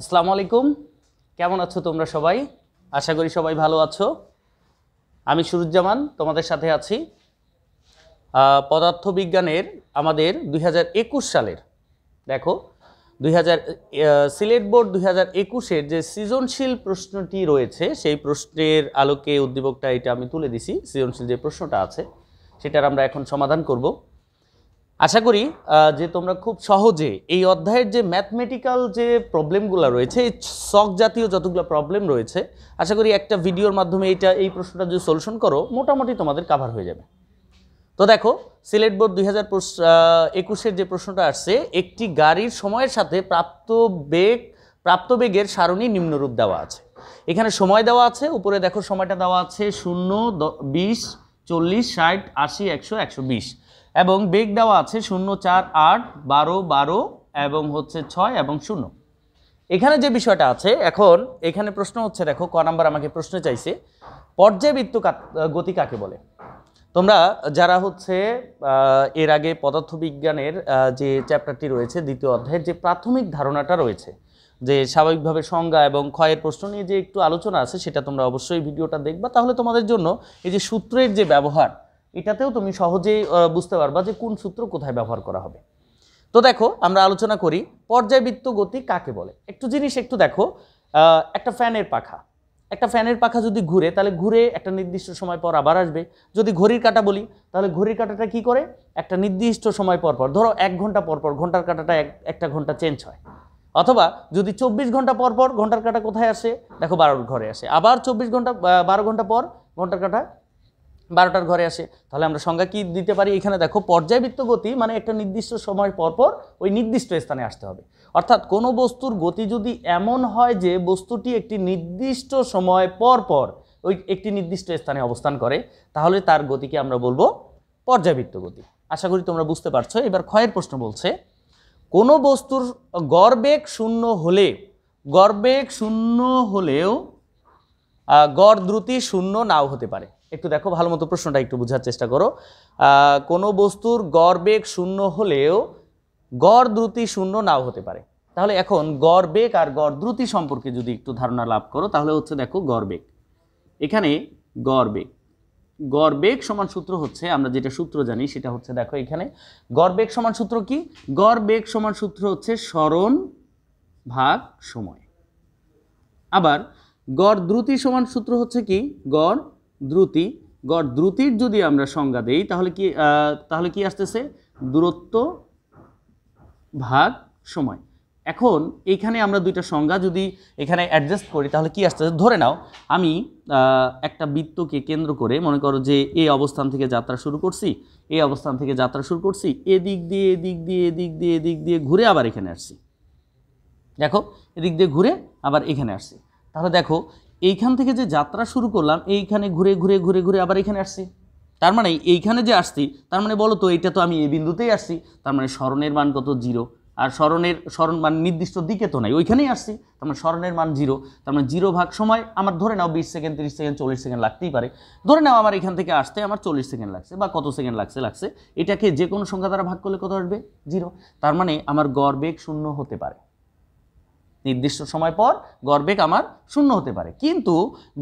আসসালামু আলাইকুম কেমন আছো তোমরা সবাই আশা করি সবাই ভালো আছো আমি সুরুজ্জামান তোমাদের সাথে আছি পদার্থবিজ্ঞানের আমাদের দুই সালের দেখো দুই সিলেট বোর্ড দুই হাজার একুশের যে সৃজনশীল প্রশ্নটি রয়েছে সেই প্রশ্নের আলোকে উদ্দীপকটা এটা আমি তুলে দিছি সৃজনশীল যে প্রশ্নটা আছে সেটার আমরা এখন সমাধান করব আশা করি যে তোমরা খুব সহজে এই অধ্যায়ের যে ম্যাথমেটিক্যাল যে প্রবলেমগুলো রয়েছে এই শখ জাতীয় যতগুলো প্রবলেম রয়েছে আশা করি একটা ভিডিওর মাধ্যমে এইটা এই প্রশ্নটা যদি সলিউশন করো মোটামুটি তোমাদের কাভার হয়ে যাবে তো দেখো সিলেট বোর্ড দুই হাজার একুশের যে প্রশ্নটা আসছে একটি গাড়ির সময়ের সাথে প্রাপ্ত বেগ প্রাপ্ত বেগের সারণী নিম্নরূপ দেওয়া আছে এখানে সময় দেওয়া আছে উপরে দেখো সময়টা দেওয়া আছে শূন্য বিশ চল্লিশ ষাট আশি একশো একশো বিশ এবং বেগ দেওয়া আছে শূন্য চার আট বারো বারো এবং হচ্ছে ছয় এবং শূন্য এখানে যে বিষয়টা আছে এখন এখানে প্রশ্ন হচ্ছে দেখো ক নাম্বার আমাকে প্রশ্ন চাইছে পর্যায়বৃত্ত গতি কাকে বলে তোমরা যারা হচ্ছে এর আগে পদার্থবিজ্ঞানের যে চ্যাপ্টারটি রয়েছে দ্বিতীয় অধ্যায়ের যে প্রাথমিক ধারণাটা রয়েছে যে স্বাভাবিকভাবে সংজ্ঞা এবং ক্ষয়ের প্রশ্ন নিয়ে যে একটু আলোচনা আছে সেটা তোমরা অবশ্যই ভিডিওটা দেখবা তাহলে তোমাদের জন্য এই যে সূত্রের যে ব্যবহার এটাতেও তুমি সহজেই বুঝতে পারবা যে কোন সূত্র কোথায় ব্যবহার করা হবে তো দেখো আমরা আলোচনা করি পর্যায়বৃত্ত গতি কাকে বলে একটু জিনিস একটু দেখো একটা ফ্যানের পাখা একটা ফ্যানের পাখা যদি ঘুরে তাহলে ঘুরে একটা নির্দিষ্ট সময় পর আবার আসবে যদি ঘড়ির কাটা বলি তাহলে ঘড়ির কাঁটাটা কি করে একটা নির্দিষ্ট সময় পর পর ধরো এক ঘন্টা পর পর ঘন্টার কাটাটা এক একটা ঘন্টা চেঞ্জ হয় অথবা যদি চব্বিশ ঘন্টা পর পর ঘন্টার কাটা কোথায় আসে দেখো বারো ঘরে আসে আবার চব্বিশ ঘন্টা বারো ঘন্টা পর ঘন্টার কাটা বারোটার ঘরে আসে তাহলে আমরা সংজ্ঞা কি দিতে পারি এখানে দেখো পর্যায়বৃত্ত গতি মানে একটা নির্দিষ্ট সময় পরপর ওই নির্দিষ্ট স্থানে আসতে হবে অর্থাৎ কোনো বস্তুর গতি যদি এমন হয় যে বস্তুটি একটি নির্দিষ্ট সময় পরপর ওই একটি নির্দিষ্ট স্থানে অবস্থান করে তাহলে তার গতিকে আমরা বলবো পর্যাবৃত্ত গতি আশা করি তোমরা বুঝতে পারছো এবার ক্ষয়ের প্রশ্ন বলছে কোনো বস্তুর গর্বেগ শূন্য হলে গর্বেগ শূন্য হলেও গড় দ্রুতি শূন্য নাও হতে পারে একটু দেখো ভালো মতো প্রশ্নটা একটু বোঝার চেষ্টা করো কোনো বস্তুর গড় বেগ শূন্য হলেও গড় দ্রুতি শূন্য নাও হতে পারে তাহলে এখন গড় বেগ আর গড় দ্রুতি সম্পর্কে যদি একটু ধারণা লাভ করো তাহলে হচ্ছে দেখো গড় বেগ এখানে গড় বেগ গড় বেগ সমান সূত্র হচ্ছে আমরা যেটা সূত্র জানি সেটা হচ্ছে দেখো এখানে গড় বেগ সমান সূত্র কি গড় বেগ সমান সূত্র হচ্ছে স্মরণ ভাগ সময় আবার গড় দ্রুতি সমান সূত্র হচ্ছে কি গড় দ্রুতি গড় দ্রুতির যদি আমরা সংজ্ঞা দেই তাহলে কি তাহলে কি আসতেছে দূরত্ব ভাগ সময় এখন এইখানে আমরা দুইটা সংজ্ঞা যদি এখানে অ্যাডজাস্ট করি তাহলে কি আসতেছে ধরে নাও আমি একটা বৃত্তকে কেন্দ্র করে মনে করো যে এই অবস্থান থেকে যাত্রা শুরু করছি এই অবস্থান থেকে যাত্রা শুরু করছি এদিক দিয়ে এদিক দিয়ে এদিক দিয়ে এদিক দিয়ে ঘুরে আবার এখানে আসছি দেখো এদিক দিয়ে ঘুরে আবার এখানে আসছি তাহলে দেখো এইখান থেকে যে যাত্রা শুরু করলাম এইখানে ঘুরে ঘুরে ঘুরে ঘুরে আবার এখানে আসছি তার মানে এইখানে যে আসছি তার মানে বলো তো এইটা তো আমি এই বিন্দুতেই আসছি তার মানে স্মরণের মান কত জিরো আর স্মরণের স্মরণ মান নির্দিষ্ট দিকে তো নাই ওইখানেই আসছি তার মানে স্মরণের মান জিরো তার মানে জিরো ভাগ সময় আমার ধরে নাও বিশ সেকেন্ড তিরিশ সেকেন্ড চল্লিশ সেকেন্ড লাগতেই পারে ধরে নাও আমার এখান থেকে আসতে আমার চল্লিশ সেকেন্ড লাগছে বা কত সেকেন্ড লাগছে লাগছে এটাকে যে কোনো সংখ্যা দ্বারা ভাগ করলে কত আসবে জিরো তার মানে আমার গড় বেগ শূন্য হতে পারে নির্দিষ্ট সময় পর গর্বেক আমার শূন্য হতে পারে কিন্তু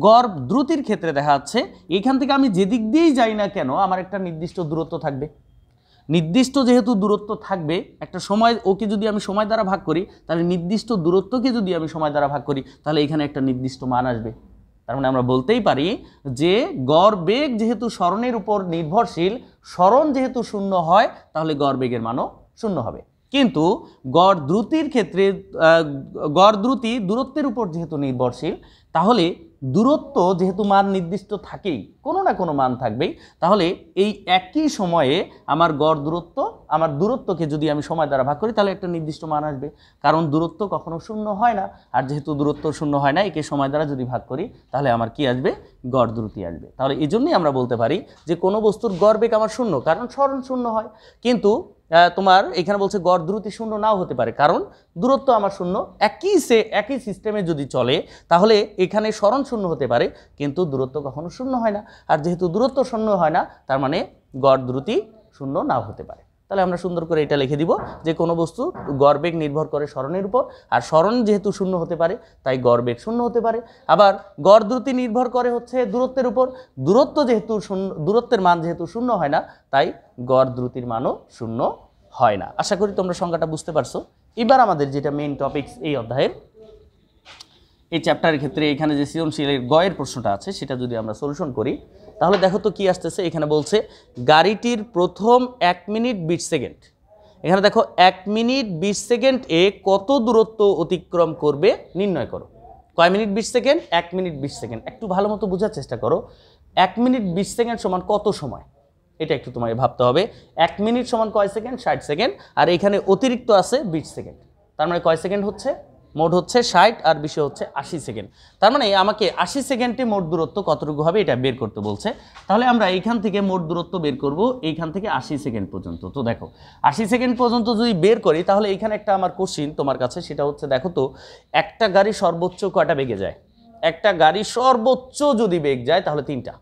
গর্ব দ্রুতির ক্ষেত্রে দেখা যাচ্ছে এখান থেকে আমি যেদিক দিয়েই যাই না কেন আমার একটা নির্দিষ্ট দূরত্ব থাকবে নির্দিষ্ট যেহেতু দূরত্ব থাকবে একটা সময় ওকে যদি আমি সময় দ্বারা ভাগ করি তাহলে নির্দিষ্ট দূরত্বকে যদি আমি সময় দ্বারা ভাগ করি তাহলে এখানে একটা নির্দিষ্ট মান আসবে তার মানে আমরা বলতেই পারি যে গর্বেগ যেহেতু স্মরণের উপর নির্ভরশীল স্মরণ যেহেতু শূন্য হয় তাহলে গর্বেগের মানও শূন্য হবে কিন্তু গড় দ্রুতির ক্ষেত্রে গড় দ্রুতি দূরত্বের উপর যেহেতু নির্ভরশীল তাহলে দূরত্ব যেহেতু মান নির্দিষ্ট থাকেই কোনো না কোনো মান থাকবেই তাহলে এই একই সময়ে আমার গড় দূরত্ব আমার দূরত্বকে যদি আমি সময় দ্বারা ভাগ করি তাহলে একটা নির্দিষ্ট মান আসবে কারণ দূরত্ব কখনো শূন্য হয় না আর যেহেতু দূরত্ব শূন্য হয় না একে সময় দ্বারা যদি ভাগ করি তাহলে আমার কি আসবে গড় দ্রুতি আসবে তাহলে এই জন্যই আমরা বলতে পারি যে কোনো বস্তুর গড় বেগ আমার শূন্য কারণ স্মরণ শূন্য হয় কিন্তু তোমার এখানে বলছে গড় দূরত্ব শূন্য নাও হতে পারে কারণ দূরত্ব আমার শূন্য একই সে একই সিস্টেমে যদি চলে তাহলে এখানে স্মরণ শূন্য হতে পারে কিন্তু দূরত্ব কখনো শূন্য হয় না আর যেহেতু দূরত্ব শূন্য হয় না তার মানে গড় দ্রুতি শূন্য নাও হতে পারে তাহলে আমরা সুন্দর করে এটা লিখে দিব যে কোনো বস্তু গর্বেগ নির্ভর করে স্মরণের উপর আর স্মরণ যেহেতু শূন্য হতে পারে তাই গর্বেগ শূন্য হতে পারে আবার গড় দ্রুতি নির্ভর করে হচ্ছে দূরত্বের উপর দূরত্ব যেহেতু শূন্য দূরত্বের মান যেহেতু শূন্য হয় না তাই গড় দ্রুতির মানও শূন্য হয় না আশা করি তোমরা সংজ্ঞাটা বুঝতে পারছো এবার আমাদের যেটা মেইন টপিকস এই অধ্যায়ের এই চ্যাপ্টারের ক্ষেত্রে এখানে যে সৃজনশীলের গয়ের প্রশ্নটা আছে সেটা যদি আমরা সলিউশন করি তাহলে দেখো তো কি আসতেছে এখানে বলছে গাড়িটির প্রথম এক মিনিট বিশ সেকেন্ড এখানে দেখো এক মিনিট বিশ সেকেন্ড এ কত দূরত্ব অতিক্রম করবে নির্ণয় করো কয় মিনিট বিশ সেকেন্ড এক মিনিট বিশ সেকেন্ড একটু ভালো মতো বোঝার চেষ্টা করো এক মিনিট বিশ সেকেন্ড সমান কত সময় এটা একটু তোমাকে ভাবতে হবে এক মিনিট সমান কয় সেকেন্ড ষাট সেকেন্ড আর এখানে অতিরিক্ত আছে বিশ সেকেন্ড তার মানে কয় সেকেন্ড হচ্ছে মোট হচ্ছে ষাট আর বিষয় হচ্ছে আশি সেকেন্ড তার মানে আমাকে আশি সেকেন্ডে মোট দূরত্ব কতটুকু হবে এটা বের করতে বলছে তাহলে আমরা এইখান থেকে মোট দূরত্ব বের করব এইখান থেকে আশি সেকেন্ড পর্যন্ত তো দেখো আশি সেকেন্ড পর্যন্ত যদি বের করি তাহলে এইখানে একটা আমার কোশ্চিন তোমার কাছে সেটা হচ্ছে দেখো তো একটা গাড়ি সর্বোচ্চ কয়টা বেগে যায় একটা গাড়ি সর্বোচ্চ যদি বেগ যায় তাহলে তিনটা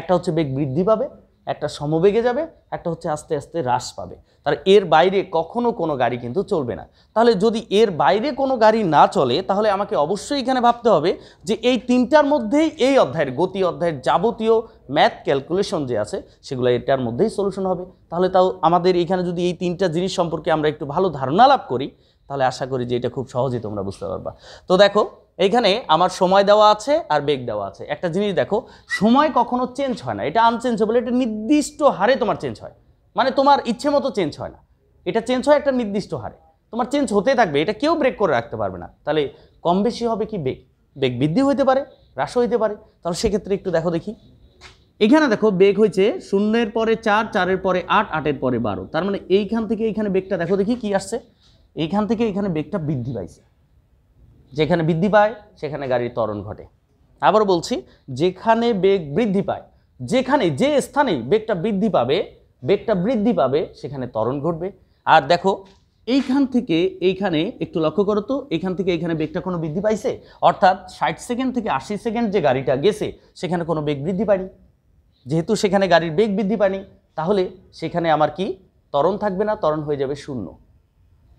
একটা হচ্ছে বেগ বৃদ্ধি পাবে একটা সমবেগে যাবে একটা হচ্ছে আস্তে আস্তে হ্রাস পাবে তার এর বাইরে কখনো কোনো গাড়ি কিন্তু চলবে না তাহলে যদি এর বাইরে কোনো গাড়ি না চলে তাহলে আমাকে অবশ্যই এখানে ভাবতে হবে যে এই তিনটার মধ্যেই এই অধ্যায়ের গতি অধ্যায়ের যাবতীয় ম্যাথ ক্যালকুলেশন যে আছে সেগুলো এটার মধ্যেই সলিউশন হবে তাহলে তাও আমাদের এখানে যদি এই তিনটা জিনিস সম্পর্কে আমরা একটু ভালো ধারণা লাভ করি তাহলে আশা করি যে এটা খুব সহজেই তোমরা বুঝতে পারবা তো দেখো এইখানে আমার সময় দেওয়া আছে আর বেগ দেওয়া আছে একটা জিনিস দেখো সময় কখনো চেঞ্জ হয় না এটা আনচেঞ্জেবল এটা নির্দিষ্ট হারে তোমার চেঞ্জ হয় মানে তোমার ইচ্ছে মতো চেঞ্জ হয় না এটা চেঞ্জ হয় একটা নির্দিষ্ট হারে তোমার চেঞ্জ হতে থাকবে এটা কেউ ব্রেক করে রাখতে পারবে না তাহলে কম বেশি হবে কি বেগ বেগ বৃদ্ধি হইতে পারে হ্রাসও হইতে পারে তাহলে সেক্ষেত্রে একটু দেখো দেখি এখানে দেখো বেগ হয়েছে শূন্যের পরে চার চারের পরে আট আটের পরে বারো তার মানে এইখান থেকে এইখানে বেগটা দেখো দেখি কি আসছে এইখান থেকে এখানে বেগটা বৃদ্ধি পাইছে যেখানে বৃদ্ধি পায় সেখানে গাড়ির ত্বরণ ঘটে আবার বলছি যেখানে বেগ বৃদ্ধি পায় যেখানে যে স্থানে বেগটা বৃদ্ধি পাবে বেগটা বৃদ্ধি পাবে সেখানে ত্বরণ ঘটবে আর দেখো এইখান থেকে এইখানে একটু লক্ষ্য করো তো এইখান থেকে এইখানে বেগটা কোনো বৃদ্ধি পাইছে অর্থাৎ ষাট সেকেন্ড থেকে আশি সেকেন্ড যে গাড়িটা গেছে সেখানে কোনো বেগ বৃদ্ধি পায়নি যেহেতু সেখানে গাড়ির বেগ বৃদ্ধি পায়নি তাহলে সেখানে আমার কি তরণ থাকবে না তরণ হয়ে যাবে শূন্য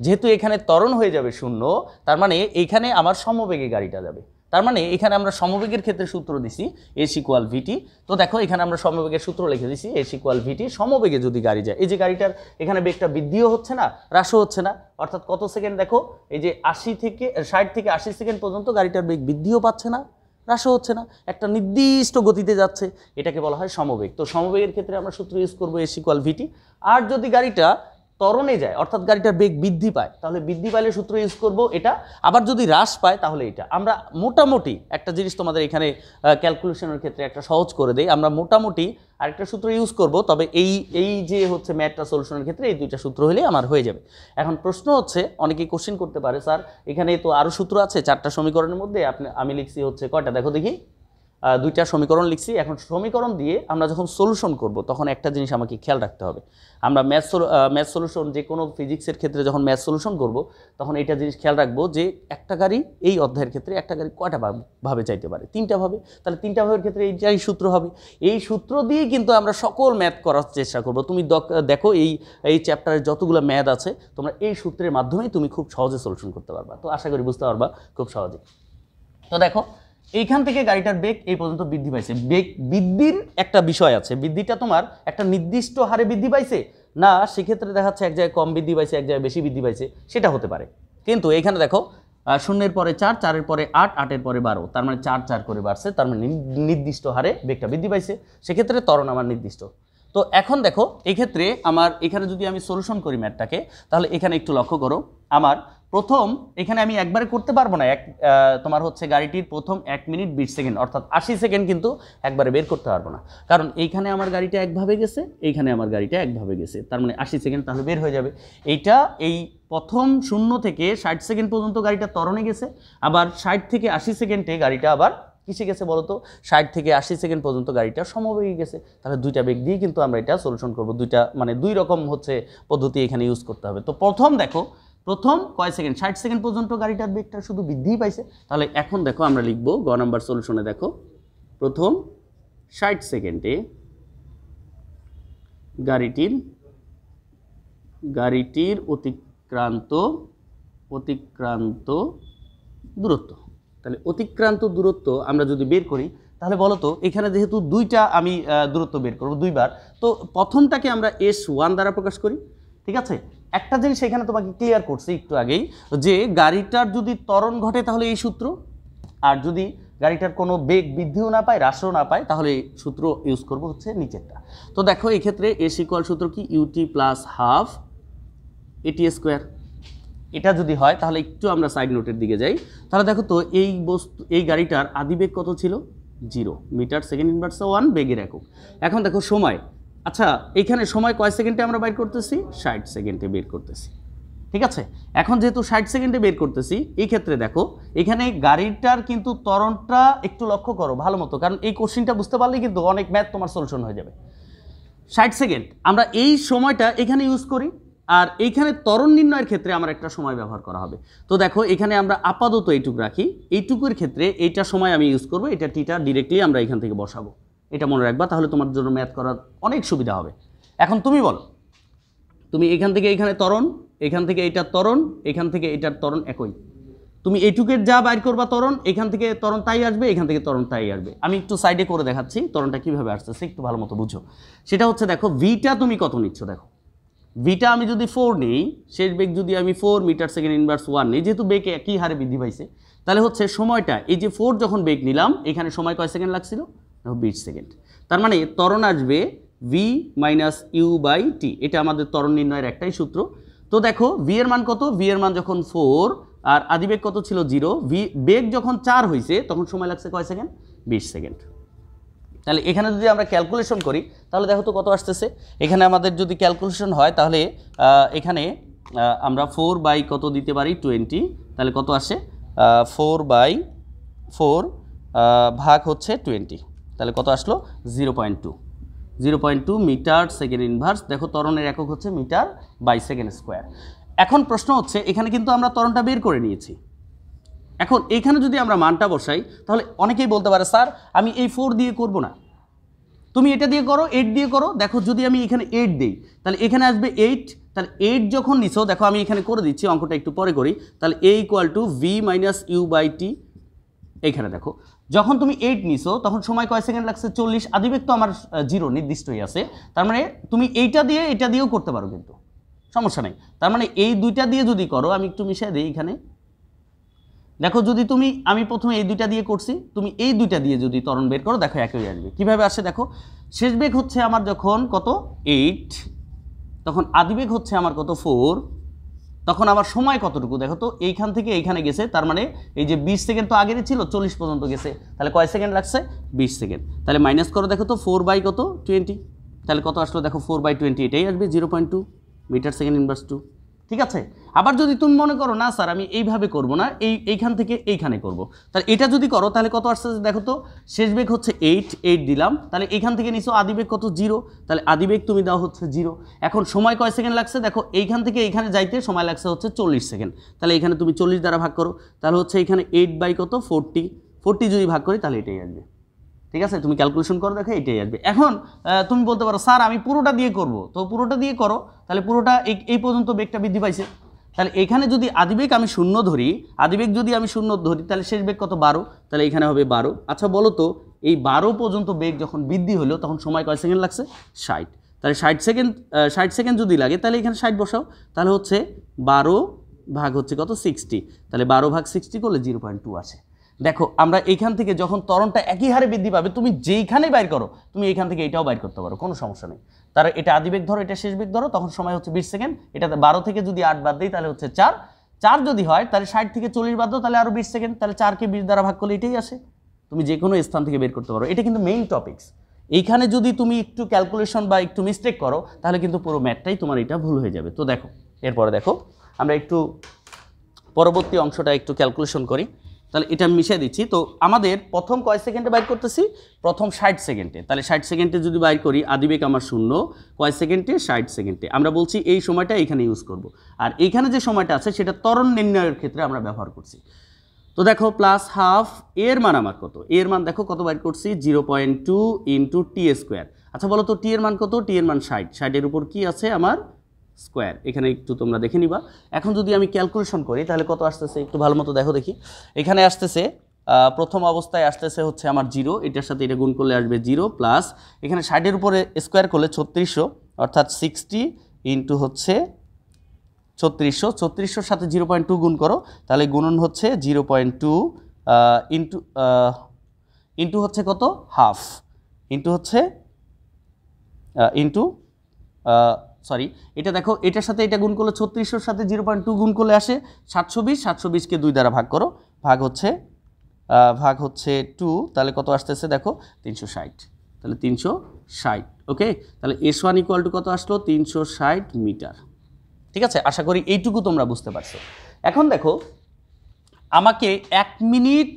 যেহেতু এখানে ত্বরণ হয়ে যাবে শূন্য তার মানে এইখানে আমার সমবেগে গাড়িটা যাবে তার মানে এখানে আমরা সমবেগের ক্ষেত্রে সূত্র দিছি এ ইকুয়াল ভিটি তো দেখো এখানে আমরা সমবেগের সূত্র লিখে দিছি এ ইকুয়াল ভিটি সমবেগে যদি গাড়ি যায় এই যে গাড়িটার এখানে বেগটা বৃদ্ধিও হচ্ছে না হ্রাসও হচ্ছে না অর্থাৎ কত সেকেন্ড দেখো এই যে আশি থেকে ষাট থেকে আশি সেকেন্ড পর্যন্ত গাড়িটার বেগ বৃদ্ধিও পাচ্ছে না হ্রাসও হচ্ছে না একটা নির্দিষ্ট গতিতে যাচ্ছে এটাকে বলা হয় সমবেগ তো সমবেগের ক্ষেত্রে আমরা সূত্র ইউজ করবো এ ইকুয়াল ভিটি আর যদি গাড়িটা তরণে যায় অর্থাৎ গাড়িটার বেগ বৃদ্ধি পায় তাহলে বৃদ্ধি পাইলে সূত্র ইউজ করব এটা আবার যদি হ্রাস পায় তাহলে এটা আমরা মোটামুটি একটা জিনিস তোমাদের এখানে ক্যালকুলেশনের ক্ষেত্রে একটা সহজ করে দেই আমরা মোটামুটি আরেকটা সূত্র ইউজ করব তবে এই এই যে হচ্ছে ম্যাথটা সলিউশনের ক্ষেত্রে এই দুইটা সূত্র হলেই আমার হয়ে যাবে এখন প্রশ্ন হচ্ছে অনেকেই কোশ্চেন করতে পারে স্যার এখানে তো আরও সূত্র আছে চারটা সমীকরণের মধ্যে আপনি আমি লিখছি হচ্ছে কয়টা দেখো দেখি দুইটা সমীকরণ লিখছি এখন সমীকরণ দিয়ে আমরা যখন সলিউশন করব তখন একটা জিনিস আমাকে খেয়াল রাখতে হবে আমরা ম্যাথ ম্যাথ সলিউশন যে কোনো ফিজিক্সের ক্ষেত্রে যখন ম্যাথ সলিউশন করব তখন এটা জিনিস খেয়াল রাখবো যে একটা গাড়ি এই অধ্যায়ের ক্ষেত্রে একটা গাড়ি কয়টা ভাবে চাইতে পারে তিনটা ভাবে তাহলে তিনটা ভাবের ক্ষেত্রে এইটাই সূত্র হবে এই সূত্র দিয়ে কিন্তু আমরা সকল ম্যাথ করার চেষ্টা করব তুমি দেখো এই এই চ্যাপ্টারের যতগুলো ম্যাথ আছে তোমরা এই সূত্রের মাধ্যমেই তুমি খুব সহজে সলিউশন করতে পারবা তো আশা করি বুঝতে পারবা খুব সহজে তো দেখো এইখান থেকে গাড়িটার বেগ এই পর্যন্ত বৃদ্ধি পাইছে বেগ বৃদ্ধির একটা বিষয় আছে বৃদ্ধিটা তোমার একটা নির্দিষ্ট হারে বৃদ্ধি পাইছে না সেক্ষেত্রে দেখা যাচ্ছে এক জায়গায় কম বৃদ্ধি পাইছে এক জায়গায় বেশি বৃদ্ধি পাইছে সেটা হতে পারে কিন্তু এখানে দেখো শূন্যের পরে চার চারের পরে আট আটের পরে বারো তার মানে চার চার করে বাড়ছে তার মানে নির্দিষ্ট হারে বেগটা বৃদ্ধি পাইছে সেক্ষেত্রে ত্বরণ আমার নির্দিষ্ট তো এখন দেখো এক্ষেত্রে আমার এখানে যদি আমি সলিউশন করি ম্যাটটাকে তাহলে এখানে একটু লক্ষ্য করো আমার প্রথম এখানে আমি একবারে করতে পারবো না এক তোমার হচ্ছে গাড়িটির প্রথম এক মিনিট বিশ সেকেন্ড অর্থাৎ আশি সেকেন্ড কিন্তু একবারে বের করতে পারবো না কারণ এইখানে আমার গাড়িটা একভাবে গেছে এইখানে আমার গাড়িটা একভাবে গেছে তার মানে আশি সেকেন্ড তাহলে বের হয়ে যাবে এইটা এই প্রথম শূন্য থেকে ষাট সেকেন্ড পর্যন্ত গাড়িটা তরণে গেছে আবার ষাট থেকে আশি সেকেন্ডে গাড়িটা আবার কিসে গেছে বলো তো ষাট থেকে আশি সেকেন্ড পর্যন্ত গাড়িটা সমবেগে গেছে তাহলে দুইটা বেগ দিয়ে কিন্তু আমরা এটা সলিউশন করবো দুইটা মানে দুই রকম হচ্ছে পদ্ধতি এখানে ইউজ করতে হবে তো প্রথম দেখো প্রথম কয় সেকেন্ড ষাট সেকেন্ড পর্যন্ত গাড়িটার বেগটা শুধু বৃদ্ধিই পাইছে তাহলে এখন দেখো আমরা লিখব গ নাম্বার সলিউশনে দেখো প্রথম ষাট সেকেন্ডে গাড়িটির গাড়িটির অতিক্রান্ত অতিক্রান্ত দূরত্ব তাহলে অতিক্রান্ত দূরত্ব আমরা যদি বের করি তাহলে বলো তো এখানে যেহেতু দুইটা আমি দূরত্ব বের করব দুইবার তো প্রথমটাকে আমরা এস ওয়ান দ্বারা প্রকাশ করি ঠিক আছে একটা জিনিস এখানে তোমাকে ক্লিয়ার করছি একটু আগেই যে গাড়িটার যদি ত্বরণ ঘটে তাহলে এই সূত্র আর যদি গাড়িটার কোনো বেগ বৃদ্ধিও না পায় হ্রাসও না পায় তাহলে এই সূত্র ইউজ করব হচ্ছে নিচেরটা তো দেখো এক্ষেত্রে এস ইকুয়াল সূত্র কি u t plus half a t square এটা যদি হয় তাহলে একটু আমরা সাইড নোটের দিকে যাই তাহলে দেখো তো এই বস্তু এই গাড়িটার আদি বেগ কত ছিল zero metre second inverse one বেগের একক এখন দেখো সময় আচ্ছা এইখানে সময় কয় সেকেন্ডে আমরা বের করতেছি ষাট সেকেন্ডে বের করতেছি ঠিক আছে এখন যেহেতু ষাট সেকেন্ডে বের করতেছি এই ক্ষেত্রে দেখো এখানে গাড়িটার কিন্তু তরণটা একটু লক্ষ্য করো ভালো মতো কারণ এই কোশ্চিনটা বুঝতে পারলে কিন্তু অনেক ম্যাথ তোমার সলিউশন হয়ে যাবে ষাট সেকেন্ড আমরা এই সময়টা এখানে ইউজ করি আর এইখানে তরণ নির্ণয়ের ক্ষেত্রে আমার একটা সময় ব্যবহার করা হবে তো দেখো এখানে আমরা আপাতত এইটুক রাখি এইটুকুর ক্ষেত্রে এইটা সময় আমি ইউজ করবো এটা টিটা ডিরেক্টলি আমরা এখান থেকে বসাবো এটা মনে রাখবা তাহলে তোমার জন্য ম্যাথ করার অনেক সুবিধা হবে এখন তুমি বলো তুমি এখান থেকে এখানে তরণ এখান থেকে এটার তরণ এখান থেকে এটার তরণ একই তুমি এটুকের যা বাইর করবা তরণ এখান থেকে তরণ তাই আসবে এখান থেকে তরণ তাই আসবে আমি একটু সাইডে করে দেখাচ্ছি তরণটা কীভাবে আসছে সে একটু ভালো মতো বুঝো সেটা হচ্ছে দেখো ভিটা তুমি কত নিচ্ছ দেখো ভিটা আমি যদি ফোর নিই শেষ বেগ যদি আমি four metre second inverse one নিই যেহেতু বেগ একই হারে বৃদ্ধি পাইছে তাহলে হচ্ছে সময়টা এই যে ফোর যখন বেগ নিলাম এখানে সময় কয় সেকেন্ড লাগছিল দেখো বিট সেকেন্ড তার মানে তরণ আসবে v minus u by t এটা আমাদের তরণ নির্ণয়ের একটাই সূত্র তো দেখো ভি এর মান কত ভি এর মান যখন ফোর আর আদিবেগ কত ছিল জিরো ভি বেগ যখন চার হয়েছে তখন সময় লাগছে কয় সেকেন্ড বিশ সেকেন্ড তাহলে এখানে যদি আমরা ক্যালকুলেশন করি তাহলে দেখো তো কত আসতেছে এখানে আমাদের যদি ক্যালকুলেশন হয় তাহলে এখানে আমরা ফোর বাই কত দিতে পারি টোয়েন্টি তাহলে কত আসে ফোর বাই ফোর ভাগ হচ্ছে টোয়েন্টি তাহলে কত আসলো zero point two zero point two metre second inverse দেখো তরণের একক হচ্ছে মিটার বাই সেকেন্ড স্কোয়ার এখন প্রশ্ন হচ্ছে এখানে কিন্তু আমরা তরণটা বের করে নিয়েছি এখন এইখানে যদি আমরা মানটা বসাই তাহলে অনেকেই বলতে পারে স্যার আমি এই ফোর দিয়ে করব না তুমি এটা দিয়ে করো এইট দিয়ে করো দেখো যদি আমি এখানে এইট দিই তাহলে এখানে আসবে এইট তাহলে এইট যখন নিছো দেখো আমি এখানে করে দিচ্ছি অঙ্কটা একটু পরে করি তাহলে a equal to v minus u by t এখানে দেখো যখন তুমি এইট নিছো তখন সময় কয় সেকেন্ড লাগছে চল্লিশ আদিবেগ তো আমার জিরো নির্দিষ্টই আছে তার মানে তুমি এইটা দিয়ে এটা দিয়েও করতে পারো কিন্তু সমস্যা নেই তার মানে এই দুইটা দিয়ে যদি করো আমি একটু মিশিয়ে দিই এখানে দেখো যদি তুমি আমি প্রথমে এই দুইটা দিয়ে করছি তুমি এই দুইটা দিয়ে যদি তরণ বের করো দেখো একই আসবে কীভাবে আসে দেখো শেষ বেগ হচ্ছে আমার যখন কত এইট তখন আদিবেগ হচ্ছে আমার কত ফোর তখন আমার সময় কতটুকু দেখো তো এইখান থেকে এইখানে গেছে তার মানে এই যে বিশ সেকেন্ড তো আগেরই ছিল চল্লিশ পর্যন্ত গেছে তাহলে কয় সেকেন্ড লাগছে বিশ সেকেন্ড তাহলে মাইনাস করো দেখো তো ফোর বাই কত টোয়েন্টি তাহলে কত আসলো দেখো ফোর বাই টোয়েন্টি এটাই আসবে zero point two metre second inverse two ঠিক আছে আবার যদি তুমি মনে করো না স্যার আমি এইভাবে করব না এই এইখান থেকে এইখানে করব। তাহলে এটা যদি করো তাহলে কত আসছে দেখো তো শেষ বেগ হচ্ছে এইট এইট দিলাম তাহলে এইখান থেকে নিছো আদিবেগ কত জিরো তাহলে আদিবেগ তুমি দাও হচ্ছে জিরো এখন সময় কয় সেকেন্ড লাগছে দেখো এইখান থেকে এইখানে যাইতে সময় লাগছে হচ্ছে চল্লিশ সেকেন্ড তাহলে এখানে তুমি চল্লিশ দ্বারা ভাগ করো তাহলে হচ্ছে এখানে এইট বাই কত ফোরটি ফোরটি যদি ভাগ করি তাহলে এটাই আসবে ঠিক আছে তুমি ক্যালকুলেশন করো দেখো এটাই আসবে এখন তুমি বলতে পারো স্যার আমি পুরোটা দিয়ে করব তো পুরোটা দিয়ে করো তাহলে পুরোটা এই পর্যন্ত বেগটা বৃদ্ধি পাইছে তাহলে এখানে যদি আদিবেগ আমি শূন্য ধরি আদিবেগ যদি আমি শূন্য ধরি তাহলে শেষ বেগ কত বারো তাহলে এখানে হবে বারো আচ্ছা বলো তো এই বারো পর্যন্ত বেগ যখন বৃদ্ধি হলো তখন সময় কয় সেকেন্ড লাগছে ষাট তাহলে ষাট সেকেন্ড ষাট সেকেন্ড যদি লাগে তাহলে এখানে ষাট বসাও তাহলে হচ্ছে বারো ভাগ হচ্ছে কত সিক্সটি তাহলে বারো ভাগ সিক্সটি করলে জিরো পয়েন্ট টু আছে দেখো আমরা এইখান থেকে যখন তরণটা একই হারে বৃদ্ধি পাবে তুমি যেইখানে বাইর করো তুমি এইখান থেকে এটাও বাইর করতে পারো কোনো সমস্যা নেই তার এটা আদিবেগ ধরো এটা শেষ বেগ ধরো তখন সময় হচ্ছে বিশ সেকেন্ড এটাতে বারো থেকে যদি আট বাদ দিই তাহলে হচ্ছে চার চার যদি হয় তাহলে ষাট থেকে চল্লিশ বাদ তাহলে আরও বিশ সেকেন্ড তাহলে চারকে বিশ দ্বারা ভাগ করলে এটাই আসে তুমি যে কোনো স্থান থেকে বের করতে পারো এটা কিন্তু মেইন টপিকস এইখানে যদি তুমি একটু ক্যালকুলেশন বা একটু মিস্টেক করো তাহলে কিন্তু পুরো ম্যাথটাই তোমার এটা ভুল হয়ে যাবে তো দেখো এরপরে দেখো আমরা একটু পরবর্তী অংশটা একটু ক্যালকুলেশন করি তাহলে এটা মিশিয়ে দিচ্ছি তো আমাদের প্রথম কয় সেকেন্ডে বাইর করতেছি প্রথম ষাট সেকেন্ডে তাহলে ষাট সেকেন্ডে যদি বাইর করি আদিবেগ আমার শূন্য কয় সেকেন্ডে ষাট সেকেন্ডে আমরা বলছি এই সময়টা এখানে ইউজ করব। আর এইখানে যে সময়টা আছে সেটা ত্বরণ নির্ণয়ের ক্ষেত্রে আমরা ব্যবহার করছি তো দেখো প্লাস হাফ এর মান আমার কত এর মান দেখো কত বাইর করছি zero point two into t square আচ্ছা বলো তো টি এর মান কত টি এর মান ষাট ষাটের উপর কি আছে আমার স্কোয়ার এখানে একটু তোমরা দেখে নিবা এখন যদি আমি ক্যালকুলেশন করি তাহলে কত আসতেছে একটু ভালো মতো দেখো দেখি এখানে আসতেছে প্রথম অবস্থায় আসতেছে হচ্ছে আমার জিরো এটার সাথে এটা গুণ করলে আসবে জিরো প্লাস এখানে ষাটের উপরে স্কোয়ার করলে ছত্রিশশো অর্থাৎ সিক্সটি ইন্টু হচ্ছে ছত্রিশশো ছত্রিশশোর সাথে জিরো পয়েন্ট টু গুণ করো তাহলে গুণন হচ্ছে zero point two into into হচ্ছে কত হাফ ইন্টু হচ্ছে ইন্টু সরি এটা দেখো এটার সাথে এটা গুণ করলে ছত্রিশশোর সাথে জিরো পয়েন্ট টু গুণ করলে আসে সাতশো বিশ সাতশো বিশকে দুই দ্বারা ভাগ করো ভাগ হচ্ছে ভাগ হচ্ছে টু তাহলে কত আসতেছে দেখো তিনশো ষাট তাহলে তিনশো ষাট ওকে তাহলে এস ওয়ান ইকুয়াল টু কত আসলো তিনশো ষাট মিটার ঠিক আছে আশা করি এইটুকু তোমরা বুঝতে পারছো এখন দেখো আমাকে এক মিনিট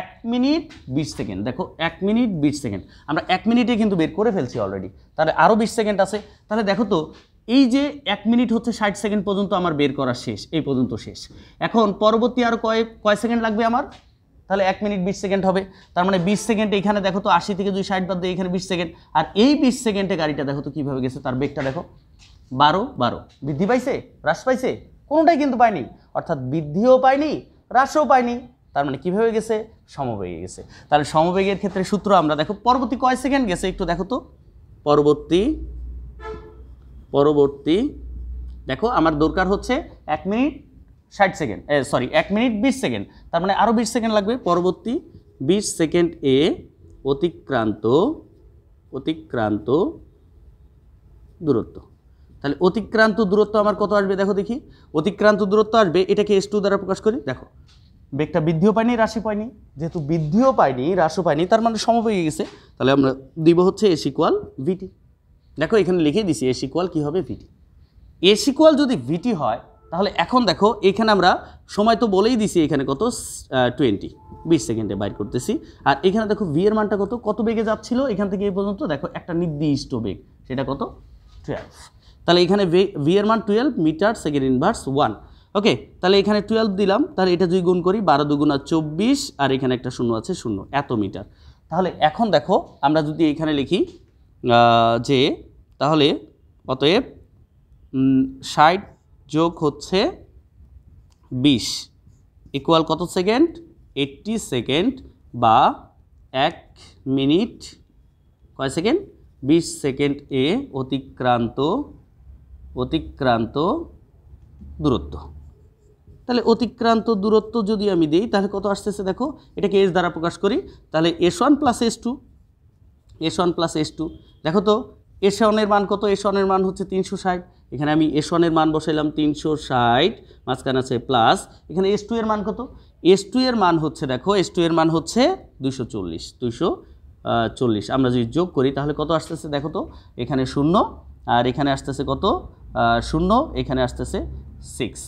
এক মিনিট বিশ সেকেন্ড দেখো এক মিনিট বিশ সেকেন্ড আমরা এক মিনিটে কিন্তু বের করে ফেলছি অলরেডি তাহলে আরও বিশ সেকেন্ড আছে তাহলে দেখো তো এই যে এক মিনিট হচ্ছে ষাট সেকেন্ড পর্যন্ত আমার বের করা শেষ এই পর্যন্ত শেষ এখন পরবর্তী আরও কয় কয় সেকেন্ড লাগবে আমার তাহলে এক মিনিট বিশ সেকেন্ড হবে তার মানে বিশ সেকেন্ড এখানে দেখো তো আশি থেকে দুই ষাট বাদ দিয়ে এখানে বিশ সেকেন্ড আর এই বিশ সেকেন্ডে গাড়িটা দেখো তো কীভাবে গেছে তার বেগটা দেখো বারো বারো বৃদ্ধি পাইছে হ্রাস পাইছে কোনোটাই কিন্তু পায়নি অর্থাৎ বৃদ্ধিও পায়নি হ্রাসও পায়নি তার মানে কীভাবে গেছে সমবেগে গেছে তাহলে সমবেগের ক্ষেত্রে সূত্র আমরা দেখো পরবর্তী কয় সেকেন্ড গেছে একটু দেখো তো পরবর্তী পরবর্তী দেখো আমার দরকার হচ্ছে এক মিনিট ষাট সেকেন্ড সরি এক মিনিট বিশ সেকেন্ড তার মানে আরও বিশ সেকেন্ড লাগবে পরবর্তী বিশ সেকেন্ড এ অতিক্রান্ত অতিক্রান্ত দূরত্ব তাহলে অতিক্রান্ত দূরত্ব আমার কত আসবে দেখো দেখি অতিক্রান্ত দূরত্ব আসবে এটাকে এস টু দ্বারা প্রকাশ করি দেখো বেগটা বৃদ্ধিও পায়নি রাশি পায়নি যেহেতু বৃদ্ধিও পায়নি হ্রাসও পায়নি তার মানে সমবেগে গেছে তাহলে আমরা দিব হচ্ছে এস ইকুয়াল ভিটি দেখো এখানে লিখে দিছি এস ইকুয়াল কী হবে ভিটি এস ইকুয়াল যদি ভিটি হয় তাহলে এখন দেখো এখানে আমরা সময় তো বলেই দিছি এখানে কত টোয়েন্টি বিশ সেকেন্ডে বাইর করতেছি আর এখানে দেখো ভিয়ের মানটা কত কত বেগে যাচ্ছিল এখান থেকে এই পর্যন্ত দেখো একটা নির্দিষ্ট বেগ সেটা কত টুয়েলভ তাহলে এখানে ভি মান twelve metre second inverse one okay তাহলে এখানে টুয়েলভ দিলাম তাহলে এটা যদি গুণ করি বারো দুগুণা চব্বিশ আর এখানে একটা শূন্য আছে শূন্য এত মিটার তাহলে এখন দেখো আমরা যদি এখানে লিখি যে তাহলে অতএব ষাট যোগ হচ্ছে বিশ ইকুয়াল কত সেকেন্ড এইট্টি সেকেন্ড বা এক মিনিট কয় সেকেন্ড বিশ সেকেন্ড এ অতিক্রান্ত অতিক্রান্ত দূরত্ব তাহলে অতিক্রান্ত দূরত্ব যদি আমি দিই তাহলে কত আসতেছে দেখো এটাকে এস দ্বারা প্রকাশ করি তাহলে s one plus s two s one plus s two দেখো তো এস ওয়ানের মান কত এস ওয়ানের মান হচ্ছে তিনশো ষাট এখানে আমি এস ওয়ানের মান বসাইলাম তিনশো ষাট মাঝখানে আছে প্লাস এখানে এস টু এর মান কত এস টু এর মান হচ্ছে দেখো এস টু এর মান হচ্ছে দুইশো চল্লিশ দুইশো চল্লিশ আমরা যদি যোগ করি তাহলে কত আসতেছে দেখো তো এখানে শূন্য আর এখানে আসতেছে কত শূন্য এখানে আসতেছে সিক্স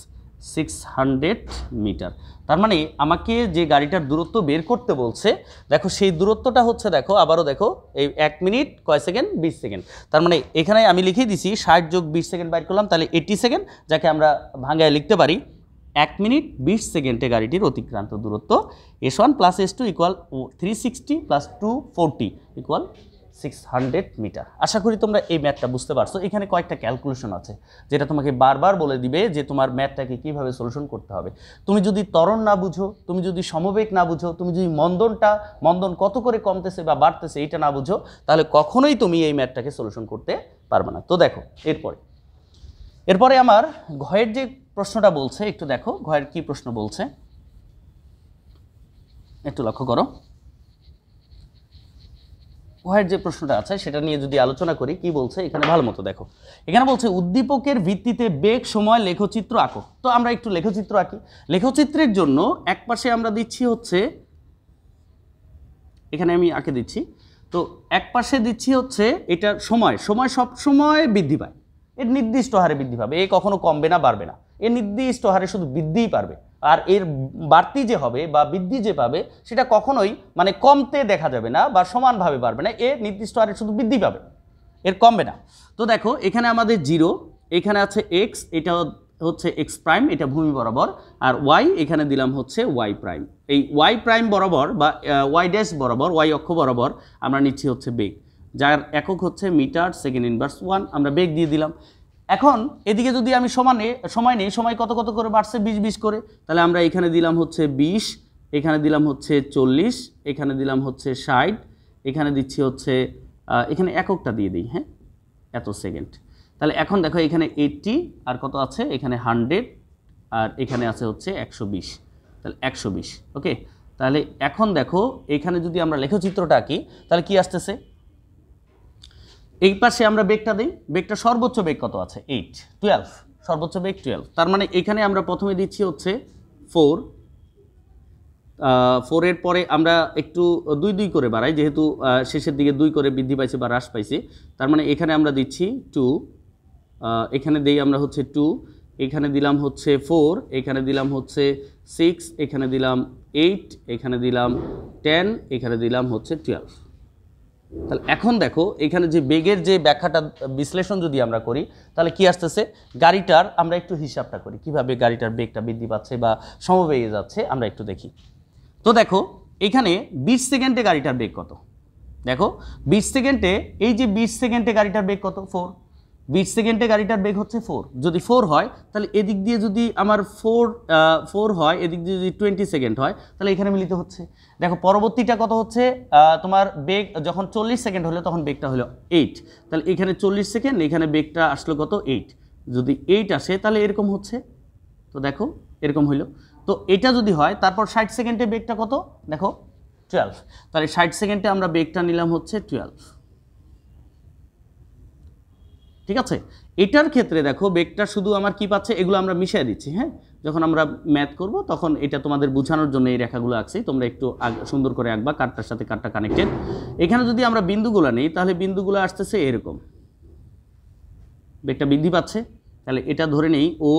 সিক্স হান্ড্রেড মিটার তার মানে আমাকে যে গাড়িটার দূরত্ব বের করতে বলছে দেখো সেই দূরত্বটা হচ্ছে দেখো আবারও দেখো এই এক মিনিট কয় সেকেন্ড বিশ সেকেন্ড তার মানে এখানে আমি লিখে দিছি ষাট যোগ বিশ সেকেন্ড বাইর করলাম তাহলে এইটি সেকেন্ড যাকে আমরা ভাঙ্গায় লিখতে পারি এক মিনিট বিশ সেকেন্ডে গাড়িটির অতিক্রান্ত দূরত্ব s one plus s two equal three sixty plus two forty equal six hundred metre আশা করি তোমরা এই ম্যাথটা বুঝতে পারছো এখানে কয়েকটা ক্যালকুলেশন আছে যেটা তোমাকে বারবার বলে দিবে যে তোমার ম্যাথটাকে কীভাবে সলিউশন করতে হবে তুমি যদি তরণ না বুঝো তুমি যদি সমবেগ না বুঝো তুমি যদি মন্দনটা মন্দন কত করে কমতেছে বা বাড়তেছে এইটা না বুঝো তাহলে কখনোই তুমি এই ম্যাথটাকে সলিউশন করতে পারবে না তো দেখো এরপরে এরপরে আমার ঘয়ের যে প্রশ্নটা বলছে একটু দেখো ঘয়ের কি প্রশ্ন বলছে একটু লক্ষ্য করো ভয়ের যে প্রশ্নটা আছে সেটা নিয়ে যদি আলোচনা করি কি বলছে এখানে ভালো মতো দেখো এখানে বলছে উদ্দীপকের ভিত্তিতে বেগ সময় লেখচিত্র আঁকো তো আমরা একটু লেখচিত্র আঁকি লেখচিত্রের জন্য এক পাশে আমরা দিচ্ছি হচ্ছে এখানে আমি আঁকে দিচ্ছি তো এক পাশে দিচ্ছি হচ্ছে এটা সময় সময় সব সময় বৃদ্ধি পায় এর নির্দিষ্ট হারে বৃদ্ধি পাবে এ কখনো কমবে না বাড়বে না এ নির্দিষ্ট হারে শুধু বৃদ্ধিই পারবে আর এর বাড়তি যে হবে বা বৃদ্ধি যে পাবে সেটা কখনোই মানে কমতে দেখা যাবে না বা সমানভাবে বাড়বে না এ নির্দিষ্ট হারে শুধু বৃদ্ধি পাবে এর কমবে না তো দেখো এখানে আমাদের জিরো এখানে আছে এক্স এটা হচ্ছে এক্স প্রাইম এটা ভূমি বরাবর আর ওয়াই এখানে দিলাম হচ্ছে ওয়াই প্রাইম এই ওয়াই প্রাইম বরাবর বা ওয়াই ড্যাশ বরাবর ওয়াই অক্ষ বরাবর আমরা নিচ্ছি হচ্ছে বেগ যার একক হচ্ছে মিটার সেকেন্ড ইনভার্স ওয়ান আমরা বেগ দিয়ে দিলাম এখন এদিকে যদি আমি সমানে সময় নেই সময় কত কত করে বাড়ছে বিশ বিশ করে তাহলে আমরা এখানে দিলাম হচ্ছে বিশ এখানে দিলাম হচ্ছে চল্লিশ এখানে দিলাম হচ্ছে ষাট এখানে দিচ্ছি হচ্ছে এখানে এককটা দিয়ে দিই হ্যাঁ এত সেকেন্ড তাহলে এখন দেখো এখানে এইটটি আর কত আছে এখানে হান্ড্রেড আর এখানে আছে হচ্ছে একশো বিশ তাহলে একশো বিশ ওকে তাহলে এখন দেখো এখানে যদি আমরা লেখচিত্রটা আঁকি তাহলে কি আসতেছে এই পাশে আমরা বেগটা দিই বেগটা সর্বোচ্চ বেগ কত আছে এইট টুয়েলভ সর্বোচ্চ বেগ টুয়েলভ তার মানে এখানে আমরা প্রথমে দিচ্ছি হচ্ছে ফোর ফোরের পরে আমরা একটু দুই দুই করে বাড়াই যেহেতু শেষের দিকে দুই করে বৃদ্ধি পাইছে বা হ্রাস পাইছে তার মানে এখানে আমরা দিচ্ছি টু এখানে দিই আমরা হচ্ছে টু এখানে দিলাম হচ্ছে ফোর এখানে দিলাম হচ্ছে সিক্স এখানে দিলাম এইট এখানে দিলাম টেন এখানে দিলাম হচ্ছে টুয়েলভ তাহলে এখন দেখো এখানে যে বেগের যে ব্যাখ্যাটা বিশ্লেষণ যদি আমরা করি তাহলে কি আসতেছে গাড়িটার আমরা একটু হিসাবটা করি কিভাবে গাড়িটার বেগটা বৃদ্ধি পাচ্ছে বা সমবেগে যাচ্ছে আমরা একটু দেখি তো দেখো এখানে বিশ সেকেন্ডে গাড়িটার বেগ কত দেখো বিশ সেকেন্ডে এই যে বিশ সেকেন্ডে গাড়িটার বেগ কত ফোর বিশ সেকেন্ডে গাড়িটার বেগ হচ্ছে ফোর যদি ফোর হয় তাহলে এদিক দিয়ে যদি আমার ফোর ফোর হয় এদিক দিয়ে যদি টোয়েন্টি সেকেন্ড হয় তাহলে এখানে মিলিত হচ্ছে দেখো পরবর্তীটা কত হচ্ছে তোমার বেগ যখন চল্লিশ সেকেন্ড হলে তখন বেগটা হলো এইট তাহলে এখানে চল্লিশ সেকেন্ড এখানে বেগটা আসলো কত এইট যদি এইট আসে তাহলে এরকম হচ্ছে তো দেখো এরকম হইলো তো এটা যদি হয় তারপর ষাট সেকেন্ডে বেগটা কত দেখো টুয়েলভ তাহলে ষাট সেকেন্ডে আমরা বেগটা নিলাম হচ্ছে টুয়েলভ ঠিক আছে এটার ক্ষেত্রে দেখো বেগটা শুধু আমার কি পাচ্ছে এগুলো আমরা মিশিয়ে দিচ্ছি হ্যাঁ যখন আমরা ম্যাথ করব তখন এটা তোমাদের বোঝানোর জন্য এই রেখাগুলো আছে তোমরা একটু সুন্দর করে আঁকবা কারটার সাথে কারটা কানেক্টেড এখানে যদি আমরা বিন্দুগুলো নিই তাহলে বিন্দুগুলো আসতেছে এরকম বেগটা বৃদ্ধি পাচ্ছে তাহলে এটা ধরে নেই ও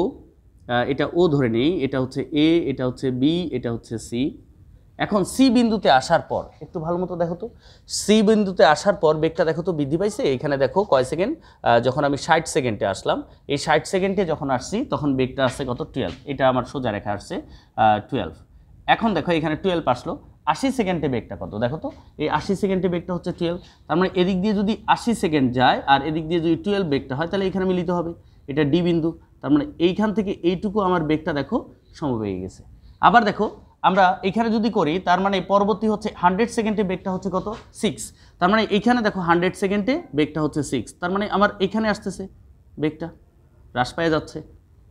এটা ও ধরে নেই এটা হচ্ছে এ এটা হচ্ছে বি এটা হচ্ছে সি এখন সি বিন্দুতে আসার পর একটু ভালো মতো দেখো তো সি বিন্দুতে আসার পর বেগটা দেখো তো বৃদ্ধি পাইছে এখানে দেখো কয় সেকেন্ড যখন আমি ষাট সেকেন্ডে আসলাম এই ষাট সেকেন্ডে যখন আসছি তখন বেগটা আসছে কত টুয়েলভ এটা আমার সোজা রেখা আসছে টুয়েলভ এখন দেখো এখানে টুয়েলভ আসলো আশি সেকেন্ডে বেগটা কত দেখো তো এই আশি সেকেন্ডে বেগটা হচ্ছে টুয়েলভ তার মানে এদিক দিয়ে যদি আশি সেকেন্ড যায় আর এদিক দিয়ে যদি টুয়েলভ বেগটা হয় তাহলে এখানে মিলিত হবে এটা ডি বিন্দু তার মানে এইখান থেকে এইটুকু আমার বেগটা দেখো সম্ভব হয়ে গেছে আবার দেখো আমরা এখানে যদি করি তার মানে পরবর্তী হচ্ছে হান্ড্রেড সেকেন্ডে বেগটা হচ্ছে কত সিক্স তার মানে এখানে দেখো হান্ড্রেড সেকেন্ডে বেগটা হচ্ছে সিক্স তার মানে আমার এখানে আসতেছে বেগটা হ্রাস পায়ে যাচ্ছে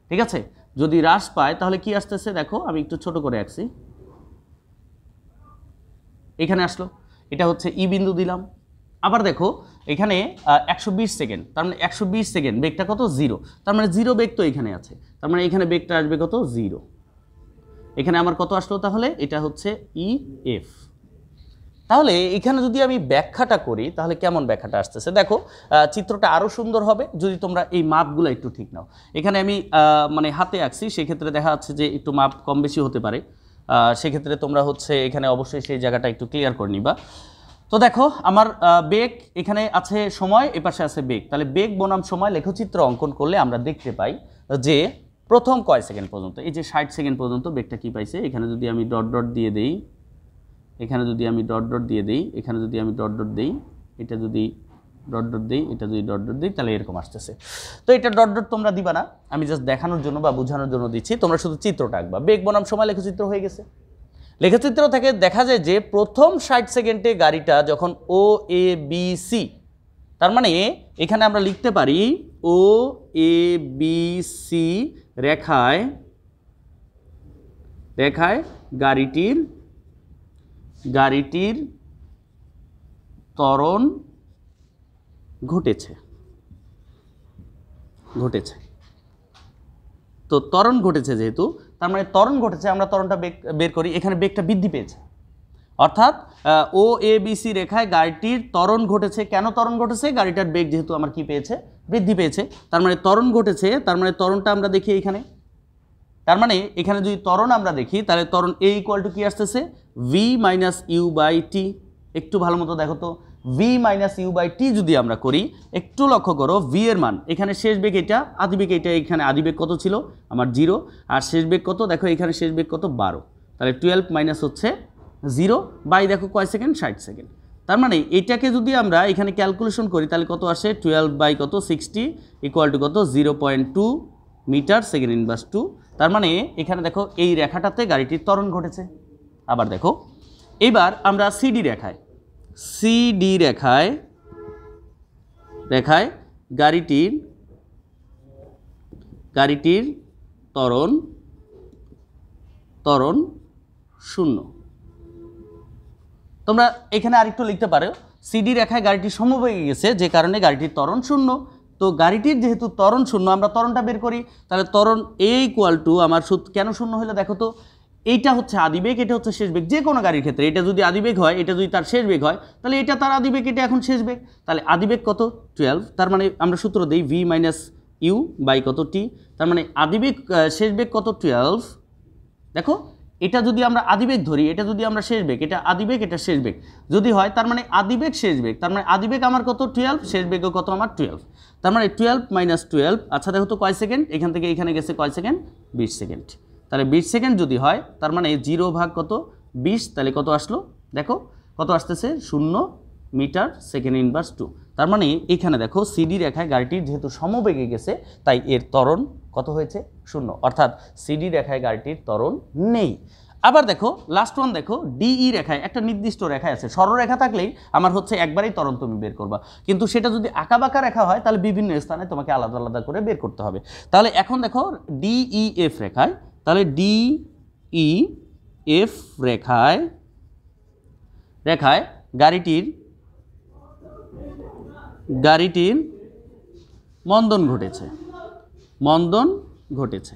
ঠিক আছে যদি হ্রাস পায় তাহলে কি আসতেছে দেখো আমি একটু ছোট করে আঁকছি এখানে আসলো এটা হচ্ছে ই e বিন্দু দিলাম আবার দেখো এখানে একশো সেকেন্ড তার মানে একশো সেকেন্ড বেগটা কত জিরো তার মানে জিরো বেগ তো এখানে আছে তার মানে এখানে বেগটা আসবে কত জিরো এখানে আমার কত আসলো তাহলে এটা হচ্ছে ই e এফ তাহলে এখানে যদি আমি ব্যাখ্যাটা করি তাহলে কেমন ব্যাখ্যাটা আসতেছে দেখো চিত্রটা আরও সুন্দর হবে যদি তোমরা এই মাপগুলো একটু ঠিক নাও এখানে আমি মানে হাতে আঁকছি সেক্ষেত্রে দেখা যাচ্ছে যে একটু মাপ কম বেশি হতে পারে সেক্ষেত্রে তোমরা হচ্ছে এখানে অবশ্যই সেই জায়গাটা একটু ক্লিয়ার করে নিবা তো দেখো আমার বেগ এখানে আছে সময় এপাশে আছে বেগ তাহলে বেগ বনাম সময় লেখচিত্র অঙ্কন করলে আমরা দেখতে পাই যে প্রথম কয় সেকেন্ড পর্যন্ত এই যে ষাট সেকেন্ড পর্যন্ত বেগটা কি পাইছে এখানে যদি আমি ডট ডট দিয়ে দেই এখানে যদি আমি ডট ডট দিয়ে দেই এখানে যদি আমি ডট ডট দেই এটা যদি ডট ডট দিই এটা যদি ডট ডট দিই তাহলে এরকম আসতেছে তো এটা ডট ডট তোমরা দিবা না আমি জাস্ট দেখানোর জন্য বা বোঝানোর জন্য দিচ্ছি তোমরা শুধু চিত্রটা আঁকবা বেগ বনাম সময় লেখচিত্র হয়ে গেছে লেখচিত্র থেকে দেখা যায় যে প্রথম ষাট সেকেন্ডে গাড়িটা যখন ও এ বি সি তার মানে এখানে আমরা লিখতে পারি ও এ বি সি রেখায় রেখায় গাড়িটির গাড়িটির ত্বরণ ঘটেছে ঘটেছে তো ত্বরণ ঘটেছে যেহেতু তার মানে ত্বরণ ঘটেছে আমরা ত্বরণটা বের করি এখানে বেগটা বৃদ্ধি পেয়েছে অর্থাৎ ও এ বি সি রেখায় গাড়িটির তরণ ঘটেছে কেন তরণ ঘটেছে গাড়িটার বেগ যেহেতু আমার কি পেয়েছে বৃদ্ধি পেয়েছে তার মানে তরণ ঘটেছে তার মানে তরণটা আমরা দেখি এখানে তার মানে এখানে যদি তরণ আমরা দেখি তাহলে তরণ এ ইকুয়াল টু কী আসতেছে v minus u by t একটু ভালো মতো দেখো তো v minus u by t যদি আমরা করি একটু লক্ষ্য করো ভি এর মান এখানে শেষ বেগ এটা আদিবেগ এটা এখানে আদিবেগ কত ছিল আমার জিরো আর শেষ বেগ কত দেখো এখানে শেষ বেগ কত বারো তাহলে টুয়েলভ মাইনাস হচ্ছে জিরো বাই দেখো কয় সেকেন্ড ষাট সেকেন্ড তার মানে এইটাকে যদি আমরা এখানে ক্যালকুলেশন করি তাহলে কত আসে টুয়েলভ বাই কত সিক্সটি ইকুয়াল টু কত zero point two metre second inverse two তার মানে এখানে দেখো এই রেখাটাতে গাড়িটির ত্বরণ ঘটেছে আবার দেখো এবার আমরা সিডি রেখায় সিডি রেখায় রেখায় গাড়িটির গাড়িটির ত্বরণ তরণ শূন্য তোমরা এখানে আরেকটু লিখতে পারো সিডি রেখায় গাড়িটি সম্ভব হয়ে গেছে যে কারণে গাড়িটির তরণ শূন্য তো গাড়িটির যেহেতু ত্বরণ শূন্য আমরা তরণটা বের করি তাহলে তরণ এ ইকুয়াল টু আমার সুদ কেন শূন্য হলে দেখো তো এইটা হচ্ছে আদিবেগ এটা হচ্ছে শেষ বেগ যে কোনো গাড়ির ক্ষেত্রে এটা যদি আদিবেগ হয় এটা যদি তার শেষ বেগ হয় তাহলে এটা তার আদিবেগ এটা এখন শেষ বেগ তাহলে আদিবেগ কত টুয়েলভ তার মানে আমরা সূত্র দিই ভি মাইনাস ইউ বাই কত টি তার মানে আদিবেগ শেষ বেগ কত টুয়েলভ দেখো এটা যদি আমরা আদিবেগ ধরি এটা যদি আমরা শেষ বেগ এটা আদিবেগ এটা শেষ বেগ যদি হয় তার মানে আদিবেগ শেষ বেগ তার মানে আদিবেগ আমার কত টুয়েলভ শেষ বেগও কত আমার টুয়েলভ তার মানে টুয়েলভ মাইনাস টুয়েলভ আচ্ছা দেখো তো কয় সেকেন্ড এখান থেকে এখানে গেছে কয় সেকেন্ড বিশ সেকেন্ড তাহলে বিশ সেকেন্ড যদি হয় তার মানে জিরো ভাগ কত বিশ তাহলে কত আসলো দেখো কত আসতেছে শূন্য মিটার সেকেন্ড ইনভার্স টু তার মানে এখানে দেখো সিডি রেখায় গাড়িটি যেহেতু সমবেগে গেছে তাই এর ত্বরণ কত হয়েছে শূন্য অর্থাৎ সিডি রেখায় গাড়িটির তরণ নেই আবার দেখো লাস্ট ওয়ান দেখো ডিই e রেখায় একটা নির্দিষ্ট রেখায় আছে সরলরেখা থাকলেই আমার হচ্ছে একবারেই তরণ তুমি বের করবা কিন্তু সেটা যদি আঁকাবাঁকা রেখা হয় তাহলে বিভিন্ন স্থানে তোমাকে আলাদা আলাদা করে বের করতে হবে তাহলে এখন দেখো ডিই এফ e রেখায় তাহলে ডিই এফ e রেখায় রেখায় গাড়িটির গাড়িটির মন্দন ঘটেছে মন্দন ঘটেছে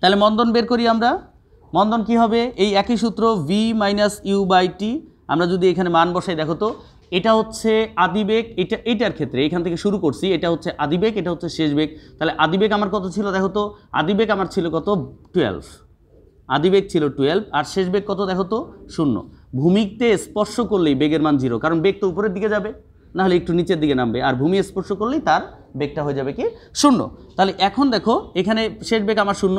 তাহলে মন্দন বের করি আমরা মন্দন কি হবে এই একই সূত্র v minus u by t আমরা যদি এখানে মান বসাই দেখো তো এটা হচ্ছে আদিবেগ এটা এটার ক্ষেত্রে এখান থেকে শুরু করছি এটা হচ্ছে আদিবেগ এটা হচ্ছে শেষ বেগ তাহলে আদিবেগ আমার কত ছিল দেখো তো আদিবেগ আমার ছিল কত টুয়েলভ আদিবেগ ছিল টুয়েলভ আর শেষ বেগ কত দেখো তো শূন্য ভূমিতে স্পর্শ করলেই বেগের মান জিরো কারণ বেগ তো উপরের দিকে যাবে নাহলে একটু নিচের দিকে নামবে আর ভূমি স্পর্শ করলেই তার বেগটা হয়ে যাবে কি শূন্য তাহলে এখন দেখো এখানে শেষ বেগ আমার শূন্য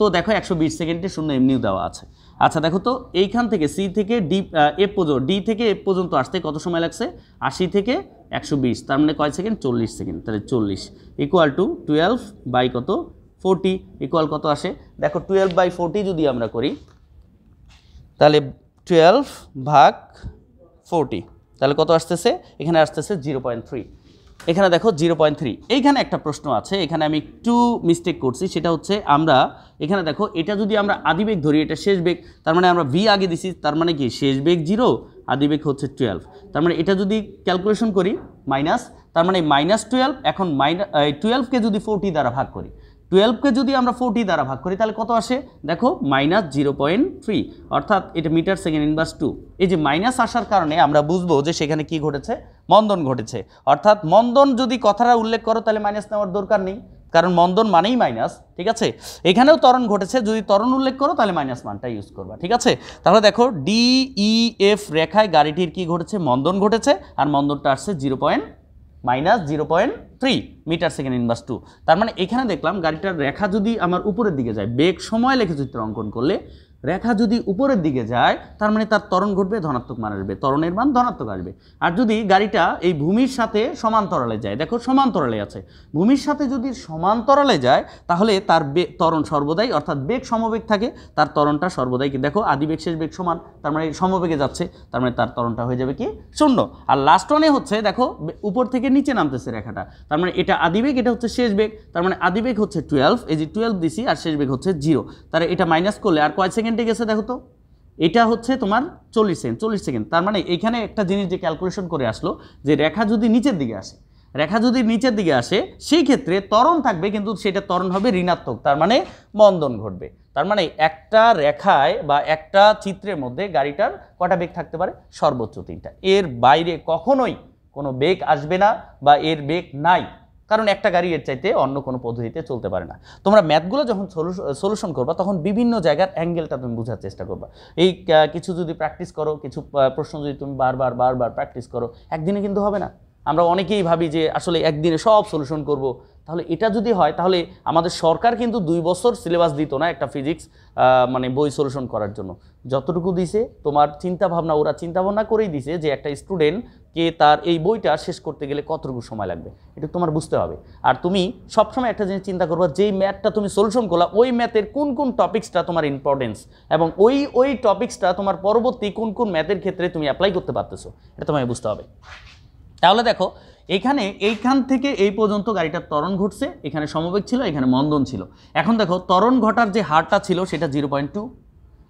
তো দেখো একশো বিশ সেকেন্ডে শূন্য এমনিও দেওয়া আছে আচ্ছা দেখো তো এইখান থেকে সি থেকে ডি এ পর্যন্ত ডি থেকে এ পর্যন্ত আসতে কত সময় লাগছে আশি থেকে একশো বিশ তার মানে কয় সেকেন্ড চল্লিশ সেকেন্ড তাহলে চল্লিশ ইকুয়াল টু টুয়েলভ বাই কত ফোরটি ইকুয়াল কত আসে দেখো টুয়েলভ বাই ফোরটি যদি আমরা করি তাহলে টুয়েলভ ভাগ ফোরটি তাহলে কত আসতেছে এখানে আসতেছে জিরো পয়েন্ট থ্রি এখানে দেখো জিরো পয়েন্ট থ্রি এইখানে একটা প্রশ্ন আছে এখানে আমি একটু মিস্টেক করছি সেটা হচ্ছে আমরা এখানে দেখো এটা যদি আমরা আদি বেগ ধরি এটা শেষ বেগ তার মানে আমরা ভি আগে দিছি তার মানে কি শেষ বেগ জিরো আদি বেগ হচ্ছে টুয়েলভ তার মানে এটা যদি ক্যালকুলেশন করি মাইনাস তার মানে মাইনাস টুয়েলভ এখন মাইনাস টুয়েলভকে যদি ফোরটি দ্বারা ভাগ করি টুয়েলভকে যদি আমরা ফোরটি দ্বারা ভাগ করি তাহলে কত আসে দেখো মাইনাস জিরো পয়েন্ট থ্রি অর্থাৎ এটা মিটার সেকেন্ড ইনভার্স টু এই যে মাইনাস আসার কারণে আমরা বুঝবো যে সেখানে কি ঘটেছে মন্দন ঘটেছে অর্থাৎ মন্দন যদি কথাটা উল্লেখ করো তাহলে মাইনাস নেওয়ার দরকার নেই কারণ মন্দন মানেই মাইনাস ঠিক আছে এখানেও তরণ ঘটেছে যদি তরণ উল্লেখ করো তাহলে মাইনাস মানটা ইউজ করবা ঠিক আছে তাহলে দেখো ডি ই এফ রেখায় গাড়িটির কি ঘটেছে মন্দন ঘটেছে আর মন্দনটা আসছে zero point minus zero point three metre second inverse two তার মানে এখানে দেখলাম গাড়িটার রেখা যদি আমার উপরের দিকে যায় বেগ সময় লেখে চিত্র অঙ্কন করলে রেখা যদি উপরের দিকে যায় তার মানে তার তরণ ঘটবে ধনাত্মক মান আসবে তরণের মান ধনাত্মক আসবে আর যদি গাড়িটা এই ভূমির সাথে সমান্তরালে যায় দেখো সমান্তরালে আছে ভূমির সাথে যদি সমান্তরালে যায় তাহলে তার তরণ সর্বদাই অর্থাৎ বেগ সমবেগ থাকে তার তরণটা সর্বদাই কি দেখো আদি বেগ শেষ বেগ সমান তার মানে সমবেগে যাচ্ছে তার মানে তার তরণটা হয়ে যাবে কি শূন্য আর লাস্ট ওয়ানে হচ্ছে দেখো উপর থেকে নিচে নামতেছে রেখাটা তার মানে এটা আদিবেগ এটা হচ্ছে শেষ বেগ তার মানে আদিবেগ হচ্ছে টুয়েলভ এই যে টুয়েলভ দিছি আর শেষ বেগ হচ্ছে জিরো তার এটা মাইনাস করলে আর কয় সেকেন্ড সেকেন্ডে গেছে দেখো তো এটা হচ্ছে তোমার চল্লিশ সেকেন্ড চল্লিশ সেকেন্ড তার মানে এখানে একটা জিনিস যে ক্যালকুলেশন করে আসলো যে রেখা যদি নিচের দিকে আসে রেখা যদি নিচের দিকে আসে সেই ক্ষেত্রে ত্বরণ থাকবে কিন্তু সেটা ত্বরণ হবে ঋণাত্মক তার মানে মন্দন ঘটবে তার মানে একটা রেখায় বা একটা চিত্রের মধ্যে গাড়িটার কটা বেগ থাকতে পারে সর্বোচ্চ তিনটা এর বাইরে কখনোই কোনো বেগ আসবে না বা এর বেগ নাই কারণ একটা গাড়ি এর চাইতে অন্য কোনো পদ্ধতিতে চলতে পারে না তোমরা ম্যাথগুলো যখন সলিউশন করবা তখন বিভিন্ন জায়গার অ্যাঙ্গেলটা তুমি বোঝার চেষ্টা করবা এই কিছু যদি প্র্যাকটিস করো কিছু প্রশ্ন যদি তুমি বারবার বারবার প্র্যাকটিস করো একদিনে কিন্তু হবে না আমরা অনেকেই ভাবি যে আসলে একদিনে সব সলিউশন করব। তাহলে এটা যদি হয় তাহলে আমাদের সরকার কিন্তু দুই বছর সিলেবাস দিত না একটা ফিজিক্স মানে বই সলিউশন করার জন্য যতটুকু দিছে তোমার চিন্তা ভাবনা ওরা চিন্তা ভাবনা করেই দিছে যে একটা স্টুডেন্টকে তার এই বইটা শেষ করতে গেলে কতটুকু সময় লাগবে এটা তোমার বুঝতে হবে আর তুমি সবসময় একটা জিনিস চিন্তা করবো যেই ম্যাথটা তুমি সলিউশন করলা ওই ম্যাথের কোন কোন টপিক্সটা তোমার ইম্পর্টেন্স এবং ওই ওই টপিক্সটা তোমার পরবর্তী কোন কোন ম্যাথের ক্ষেত্রে তুমি অ্যাপ্লাই করতে পারতেছো এটা তোমায় বুঝতে হবে তাহলে দেখো এখানে এইখান থেকে এই পর্যন্ত গাড়িটার তরণ ঘটছে এখানে সমবেগ ছিল এখানে মন্দন ছিল এখন দেখো তরণ ঘটার যে হারটা ছিল সেটা জিরো পয়েন্ট টু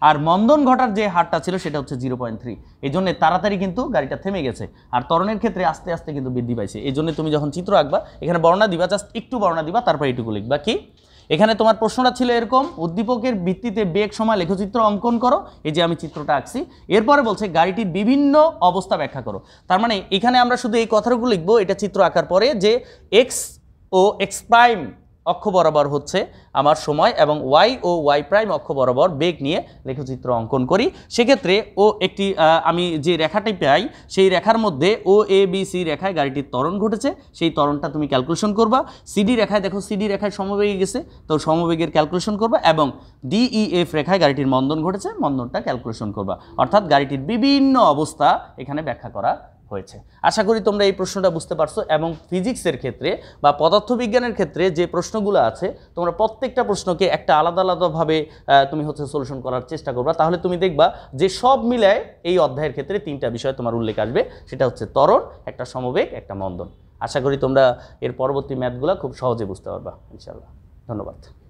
আর মন্দন ঘটার যে হারটা ছিল সেটা হচ্ছে জিরো পয়েন্ট থ্রি এই জন্য তাড়াতাড়ি কিন্তু গাড়িটা থেমে গেছে আর তরণের ক্ষেত্রে আস্তে আস্তে কিন্তু বৃদ্ধি পাইছে এই জন্য তুমি যখন চিত্র আঁকবা এখানে বর্ণনা দিবা জাস্ট একটু বর্ণনা দিবা তারপর এইটুকু লিখবা কি এখানে তোমার প্রশ্নটা ছিল এরকম উদ্দীপকের ভিত্তিতে বেগ সময় লেখচিত্র অঙ্কন করো এই যে আমি চিত্রটা আঁকছি এরপরে বলছে গাড়িটির বিভিন্ন অবস্থা ব্যাখ্যা করো তার মানে এখানে আমরা শুধু এই কথাগুলো লিখবো এটা চিত্র আঁকার পরে যে এক্স ও এক্স প্রাইম অক্ষ বরাবর হচ্ছে আমার সময় এবং ওয়াই ও ওয়াই প্রাইম অক্ষ বরাবর বেগ নিয়ে লেখচিত্র অঙ্কন করি সেক্ষেত্রে ও একটি আমি যে রেখাটি পাই সেই রেখার মধ্যে ও এ বি সি রেখায় গাড়িটির তরণ ঘটেছে সেই তরণটা তুমি ক্যালকুলেশন করবা সিডি রেখায় দেখো সিডি রেখায় সমবেগে গেছে তো সমবেগের ক্যালকুলেশন করবা এবং ডিই এফ e, রেখায় গাড়িটির মন্দন ঘটেছে মন্দনটা ক্যালকুলেশন করবা অর্থাৎ গাড়িটির বিভিন্ন অবস্থা এখানে ব্যাখ্যা করা হয়েছে আশা করি তোমরা এই প্রশ্নটা বুঝতে পারছো এবং ফিজিক্সের ক্ষেত্রে বা পদার্থবিজ্ঞানের ক্ষেত্রে যে প্রশ্নগুলো আছে তোমরা প্রত্যেকটা প্রশ্নকে একটা আলাদা আলাদাভাবে তুমি হচ্ছে সলিউশন করার চেষ্টা করবা তাহলে তুমি দেখবা যে সব মিলায় এই অধ্যায়ের ক্ষেত্রে তিনটা বিষয় তোমার উল্লেখ আসবে সেটা হচ্ছে তরণ একটা সমবেগ একটা মন্দন আশা করি তোমরা এর পরবর্তী ম্যাথগুলো খুব সহজে বুঝতে পারবা ইনশাল্লাহ ধন্যবাদ